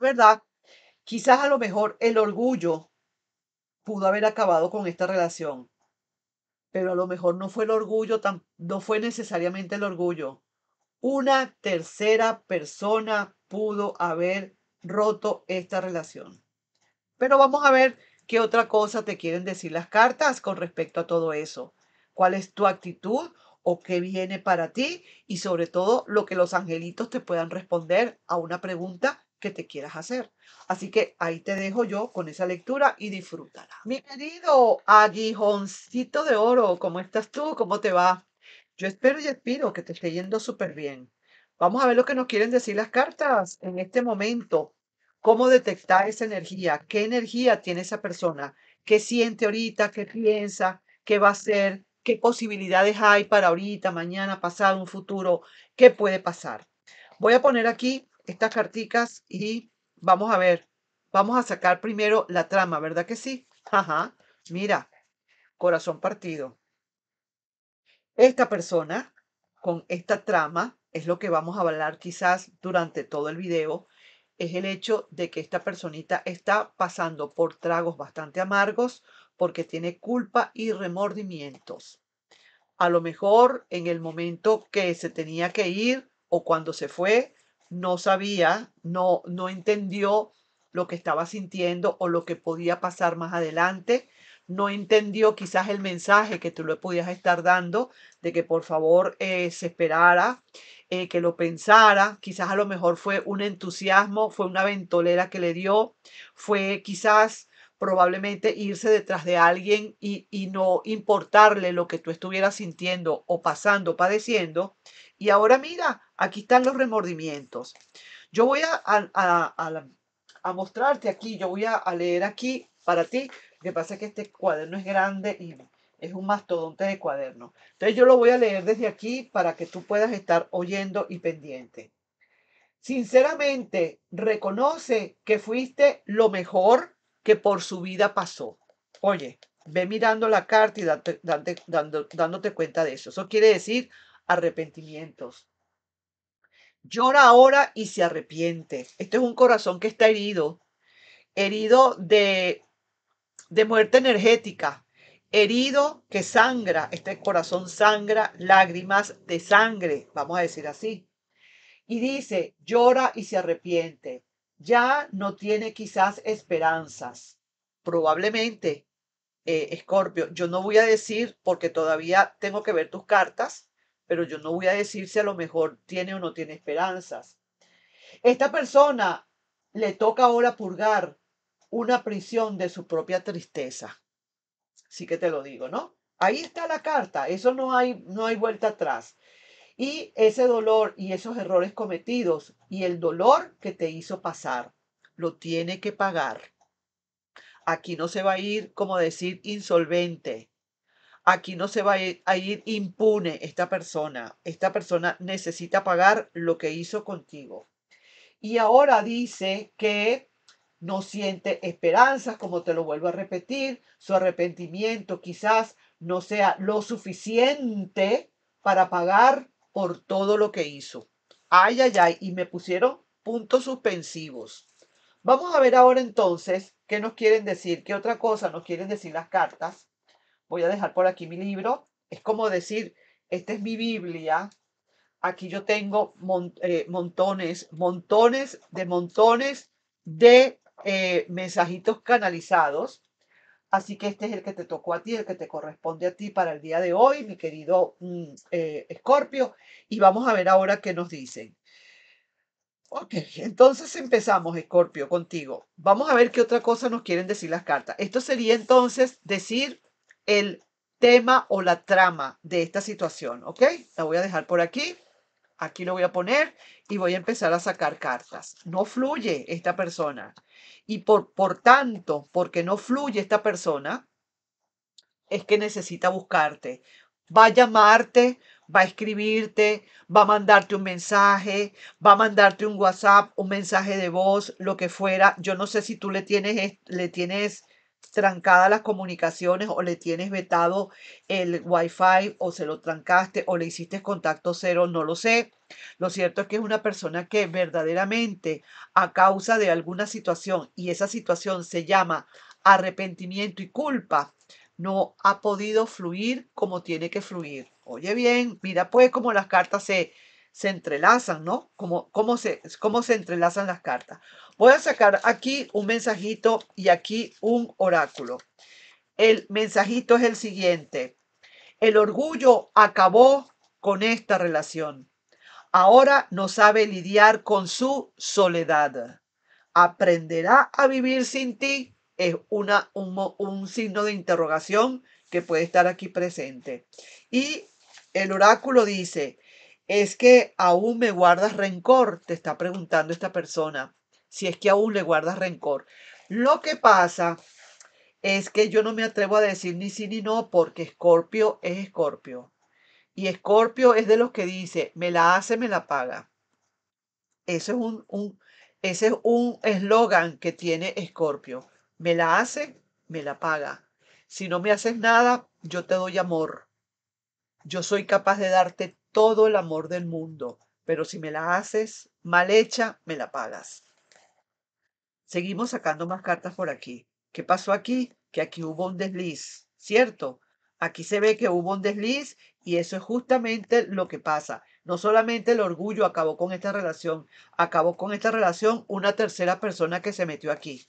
¿verdad? Quizás a lo mejor el orgullo pudo haber acabado con esta relación, pero a lo mejor no fue el orgullo, no fue necesariamente el orgullo. Una tercera persona pudo haber roto esta relación. Pero vamos a ver qué otra cosa te quieren decir las cartas con respecto a todo eso. ¿Cuál es tu actitud o qué viene para ti? Y sobre todo lo que los angelitos te puedan responder a una pregunta que te quieras hacer. Así que ahí te dejo yo con esa lectura y disfrútala. Mi querido aguijoncito de oro, ¿cómo estás tú? ¿Cómo te va? Yo espero y espero que te esté yendo súper bien. Vamos a ver lo que nos quieren decir las cartas en este momento. ¿Cómo detectar esa energía? ¿Qué energía tiene esa persona? ¿Qué siente ahorita? ¿Qué piensa? ¿Qué va a hacer? ¿Qué posibilidades hay para ahorita, mañana, pasado, un futuro? ¿Qué puede pasar? Voy a poner aquí estas carticas y vamos a ver. Vamos a sacar primero la trama, ¿verdad que sí? Ajá, mira, corazón partido. Esta persona con esta trama es lo que vamos a hablar quizás durante todo el video, es el hecho de que esta personita está pasando por tragos bastante amargos porque tiene culpa y remordimientos. A lo mejor en el momento que se tenía que ir o cuando se fue, no sabía, no, no entendió lo que estaba sintiendo o lo que podía pasar más adelante. No entendió quizás el mensaje que tú le podías estar dando de que por favor eh, se esperara, eh, que lo pensara. Quizás a lo mejor fue un entusiasmo, fue una ventolera que le dio, fue quizás probablemente irse detrás de alguien y, y, no importarle lo que tú estuvieras sintiendo o pasando, padeciendo. Y ahora mira, aquí están los remordimientos. Yo voy a, a, a, a mostrarte aquí, yo voy a, leer aquí para ti. Lo que pasa que este cuaderno es grande y es un mastodonte de cuaderno. Entonces yo lo voy a leer desde aquí para que tú puedas estar oyendo y pendiente. Sinceramente, reconoce que fuiste lo mejor que por su vida pasó. Oye, ve mirando la carta y dándote cuenta de eso. Eso quiere decir arrepentimientos. Llora ahora y se arrepiente. Este es un corazón que está herido, herido de, de muerte energética, herido que sangra. Este corazón sangra lágrimas de sangre, vamos a decir así. Y dice, llora y se arrepiente ya no tiene quizás esperanzas. Probablemente, eh, Escorpio, yo no voy a decir, porque todavía tengo que ver tus cartas, pero yo no voy a decir si a lo mejor tiene o no tiene esperanzas. Esta persona le toca ahora purgar una prisión de su propia tristeza. Sí que te lo digo, ¿no? Ahí está la carta, eso no hay, no hay vuelta atrás y ese dolor y esos errores cometidos y el dolor que te hizo pasar, lo tiene que pagar. Aquí no se va a ir, como decir, insolvente. Aquí no se va e, a ir, impune esta persona. Esta persona necesita pagar lo que hizo contigo. Y ahora dice que no siente esperanzas, como te lo vuelvo a repetir, su arrepentimiento quizás no sea lo suficiente para pagar por todo lo que hizo. Ay, ay, ay, y me pusieron puntos suspensivos. Vamos a ver ahora entonces qué nos quieren decir, qué otra cosa nos quieren decir las cartas. Voy a dejar por aquí mi libro. Es como decir, esta es mi Biblia. Aquí yo tengo eh, montones, montones de montones de eh, mensajitos canalizados Así que este es el que te tocó a ti, el que te corresponde a ti para el día de hoy, mi querido mm, eh, Escorpio. y vamos a ver ahora qué nos dicen. Ok, entonces empezamos, Escorpio, contigo. Vamos a ver qué otra cosa nos quieren decir las cartas. Esto sería entonces decir el tema o la trama de esta situación, ¿ok? La voy a dejar por aquí aquí lo voy a poner y voy a empezar a sacar cartas. No fluye esta persona. Y por, por tanto, porque no fluye esta persona, es que necesita buscarte. Va a llamarte, va a escribirte, va a mandarte un mensaje, va a mandarte un WhatsApp, un mensaje de voz, lo que fuera. Yo no sé si tú le tienes, le tienes trancada las comunicaciones o le tienes vetado el wifi o se lo trancaste o le hiciste contacto cero, no lo sé. Lo cierto es que es una persona que verdaderamente a causa de alguna situación y esa situación se llama arrepentimiento y culpa, no ha podido fluir como tiene que fluir. Oye bien, mira pues como las cartas se se entrelazan, ¿no? Cómo, cómo, se, cómo se entrelazan las cartas. Voy a sacar aquí un mensajito y aquí un oráculo. El mensajito es el siguiente. El orgullo acabó con esta relación. Ahora no sabe lidiar con su soledad. ¿Aprenderá a vivir sin ti? Es una, un, un signo de interrogación que puede estar aquí presente. Y el oráculo dice, es que aún me guardas rencor, te está preguntando esta persona, si es que aún le guardas rencor. Lo que pasa es que yo no me atrevo a decir ni sí ni no porque Escorpio es Escorpio. Y Escorpio es de los que dice, me la hace, me la paga. Eso es un, un ese es un eslogan que tiene Escorpio. Me la hace, me la paga. Si no me haces nada, yo te doy amor. Yo soy capaz de darte todo el amor del mundo, pero si me la haces mal hecha, me la pagas. Seguimos sacando más cartas por aquí. ¿Qué pasó aquí? Que aquí hubo un desliz, ¿cierto? Aquí se ve que hubo un desliz y eso es justamente lo que pasa. No solamente el orgullo acabó con esta relación, acabó con esta relación una tercera persona que se metió aquí,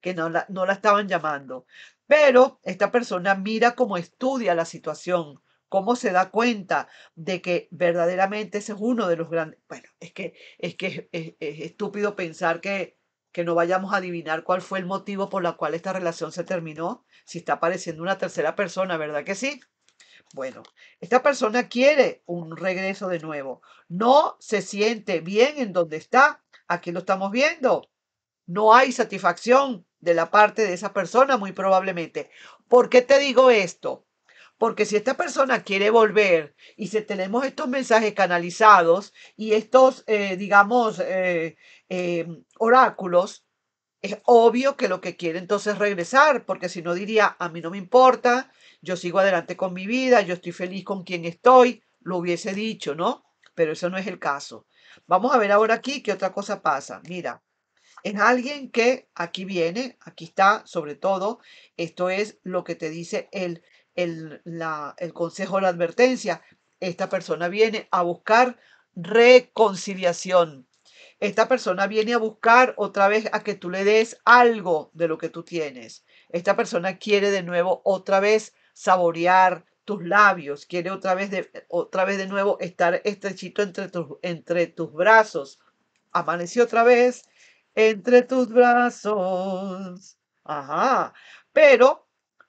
que no la, estaban llamando. Pero esta persona mira como estudia la situación, cómo se da cuenta de que verdaderamente ese es uno de los grandes... Bueno, es que es, que es, es estúpido pensar que, que no vayamos a adivinar cuál fue el motivo por la cual esta relación se terminó, si está apareciendo una tercera persona, ¿verdad que sí? Bueno, esta persona quiere un regreso de nuevo. No se siente bien en donde está. Aquí lo estamos viendo. No hay satisfacción de la parte de esa persona, muy probablemente. ¿Por qué te digo esto? Porque si esta persona quiere volver y si tenemos estos mensajes canalizados y estos, eh, digamos, eh, eh, oráculos, es obvio que lo que quiere entonces regresar, porque si no diría, a mí no me importa, yo sigo adelante con mi vida, yo estoy feliz con quien estoy, lo hubiese dicho, ¿no? Pero eso no es el caso. Vamos a ver ahora aquí qué otra cosa pasa. Mira, en alguien que aquí viene, aquí está, sobre todo, esto es lo que te dice el el, la, el consejo la advertencia. Esta persona viene a buscar reconciliación. Esta persona viene a buscar otra vez a que tú le des algo de lo que tú tienes. Esta persona quiere de nuevo otra vez saborear tus labios, quiere otra vez de, otra vez de nuevo estar estrechito entre, entre tus brazos. Amaneció otra vez entre tus brazos. Ajá. Pero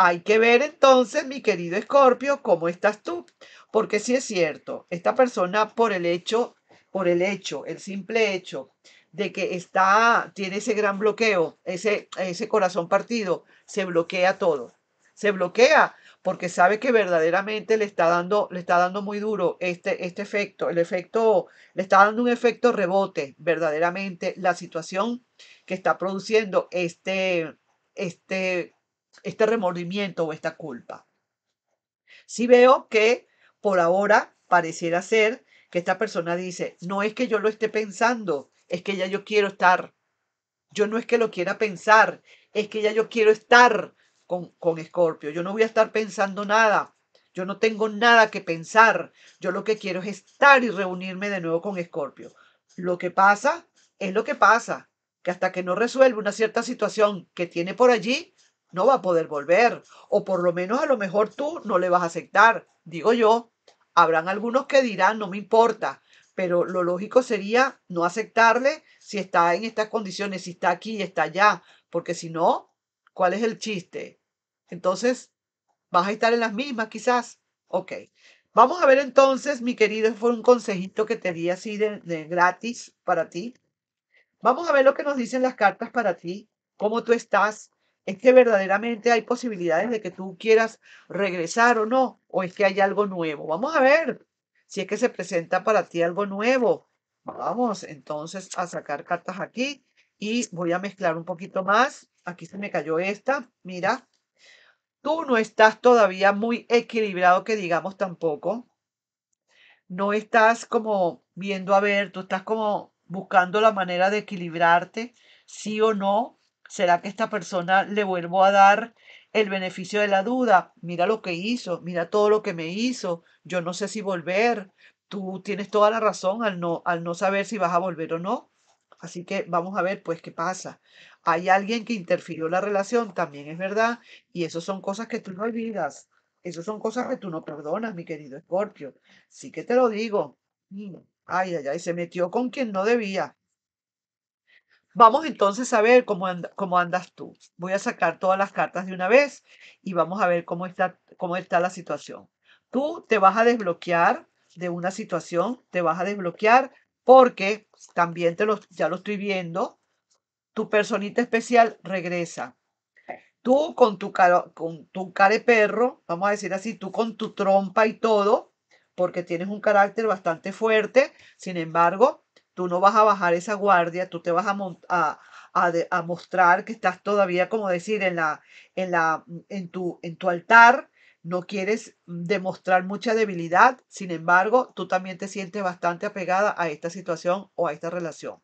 hay que ver entonces, mi querido Escorpio, cómo estás tú. Porque si es cierto, esta persona por el hecho, por el hecho, el simple hecho de que está, tiene ese gran bloqueo, ese, ese corazón partido, se bloquea todo. Se bloquea porque sabe que verdaderamente le está dando, le está dando muy duro este, este efecto, el efecto, le está dando un efecto rebote, verdaderamente, la situación que está produciendo este, este este remordimiento o esta culpa. Si veo que por ahora pareciera ser que esta persona dice, no es que yo lo esté pensando, es que ya yo quiero estar. Yo no es que lo quiera pensar, es que ya yo quiero estar con, con Scorpio. Yo no voy a estar pensando nada. Yo no tengo nada que pensar. Yo lo que quiero es estar y reunirme de nuevo con Scorpio. Lo que pasa es lo que pasa, que hasta que no resuelve una cierta situación que tiene por allí, no va a poder volver, o por lo menos a lo mejor tú no le vas a aceptar, digo yo. Habrán algunos que dirán, no me importa, pero lo lógico sería no aceptarle si está en estas condiciones, si está aquí y está allá, porque si no, ¿cuál es el chiste? Entonces, vas a estar en las mismas quizás. Ok. Vamos a ver entonces, mi querido, fue un consejito que te di así de, de gratis para ti. Vamos a ver lo que nos dicen las cartas para ti, cómo tú estás, es que verdaderamente hay posibilidades de que tú quieras regresar o no, o es que hay algo nuevo. Vamos a ver si es que se presenta para ti algo nuevo. Vamos entonces a sacar cartas aquí y voy a mezclar un poquito más. Aquí se me cayó esta, mira. Tú no estás todavía muy equilibrado, que digamos tampoco. No estás como viendo a ver, tú estás como buscando la manera de equilibrarte, sí o no, ¿Será que esta persona le vuelvo a dar el beneficio de la duda? Mira lo que hizo, mira todo lo que me hizo, yo no sé si volver. Tú tienes toda la razón al no, al no saber si vas a volver o no. Así que vamos a ver, pues, qué pasa. Hay alguien que interfirió la relación, también es verdad, y eso son cosas que tú no olvidas. Esas son cosas que tú no perdonas, mi querido Escorpio. Sí que te lo digo. Mm, ay, ay, ay, se metió con quien no debía. Vamos entonces a ver cómo, cómo andas tú. Voy a sacar todas las cartas de una vez y vamos a ver cómo está, cómo está la situación. Tú te vas a desbloquear de una situación, te vas a desbloquear porque también te ya lo estoy viendo, tu personita especial regresa. Tú con tu, cara con tu care perro, vamos a decir así, tú con tu trompa y todo, porque tienes un carácter bastante fuerte, sin embargo, tú no vas a bajar esa guardia, tú te vas a, mostrar que estás todavía, como decir, en, en, la, en, tu, en tu altar, no quieres demostrar mucha debilidad, sin embargo, tú también te sientes bastante apegada a esta situación o a esta relación.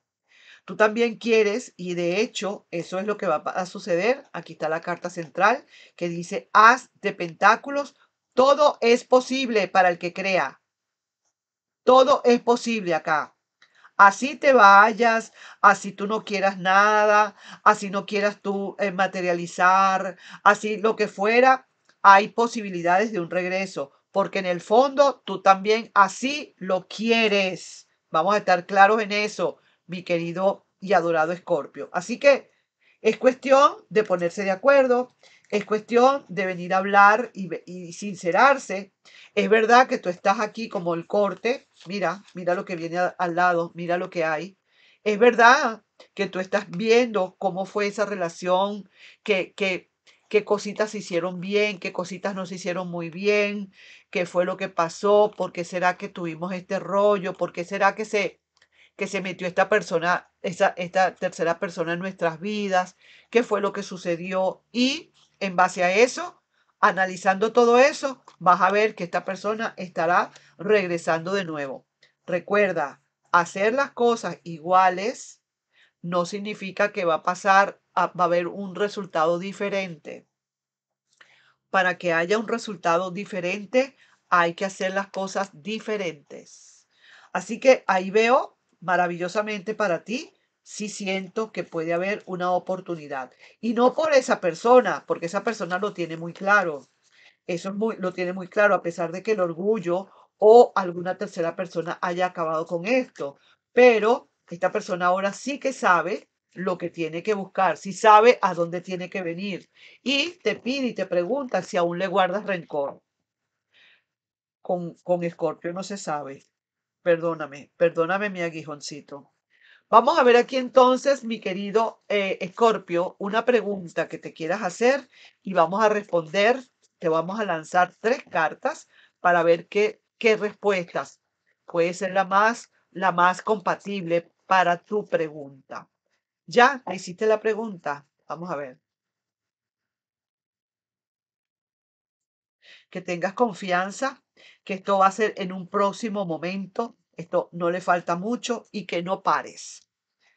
Tú también quieres, y de hecho, eso es lo que va a suceder. Aquí está la carta central que dice, haz de pentáculos, todo es posible para el que crea. Todo es posible acá. Así te vayas, así tú no quieras nada, así no quieras tú eh, materializar, así lo que fuera, hay posibilidades de un regreso, porque en el fondo tú también así lo quieres. Vamos a estar claros en eso, mi querido y adorado Escorpio. Así que es cuestión de ponerse de acuerdo, es cuestión de venir a hablar y, sincerarse. Es verdad que tú estás aquí como el corte. Mira, mira lo que viene al lado, mira lo que hay. Es verdad que tú estás viendo cómo fue esa relación, que, qué cositas se hicieron bien, qué cositas no se hicieron muy bien, qué fue lo que pasó, por qué será que tuvimos este rollo, por qué será que se que se metió esta persona, esa esta tercera persona en nuestras vidas, qué fue lo que sucedió y en base a eso, analizando todo eso, vas a ver que esta persona estará regresando de nuevo. Recuerda, hacer las cosas iguales no significa que va a pasar, va a haber un resultado diferente. Para que haya un resultado diferente, hay que hacer las cosas diferentes. Así que ahí veo maravillosamente para ti sí siento que puede haber una oportunidad. Y no por esa persona, porque esa persona lo tiene muy claro. Eso lo tiene muy claro, a pesar de que el orgullo o alguna tercera persona haya acabado con esto. Pero esta persona ahora sí que sabe lo que tiene que buscar, si sí sabe a dónde tiene que venir. Y te pide y te pregunta si aún le guardas rencor. Con, con Scorpio no se sabe. Perdóname, perdóname mi aguijoncito. Vamos a ver aquí entonces, mi querido eh, Escorpio, una pregunta que te quieras hacer y vamos a responder. Te vamos a lanzar tres cartas para ver qué, qué respuestas puede ser la más, la más compatible para tu pregunta. Ya, hiciste la pregunta. Vamos a ver. Que tengas confianza que esto va a ser en un próximo momento esto no le falta mucho y que no pares.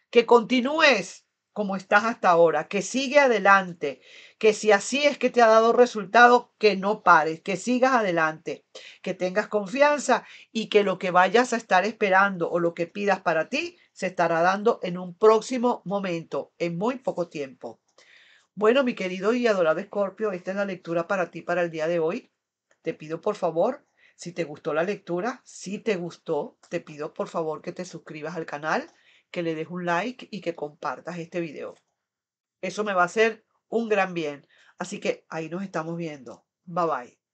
Que continúes como estás hasta ahora, que sigue adelante, que si así es que te ha dado resultado, que no pares, que sigas adelante, que tengas confianza y que lo que vayas a estar esperando o lo que pidas para ti se estará dando en un próximo momento, en muy poco tiempo. Bueno, mi querido y adorado Escorpio, esta es la lectura para ti para el día de hoy. Te pido por favor si te gustó la lectura, si te gustó, te pido por favor que te suscribas al canal, que le des un like y que compartas este video. Eso me va a hacer un gran bien. Así que ahí nos estamos viendo. Bye bye.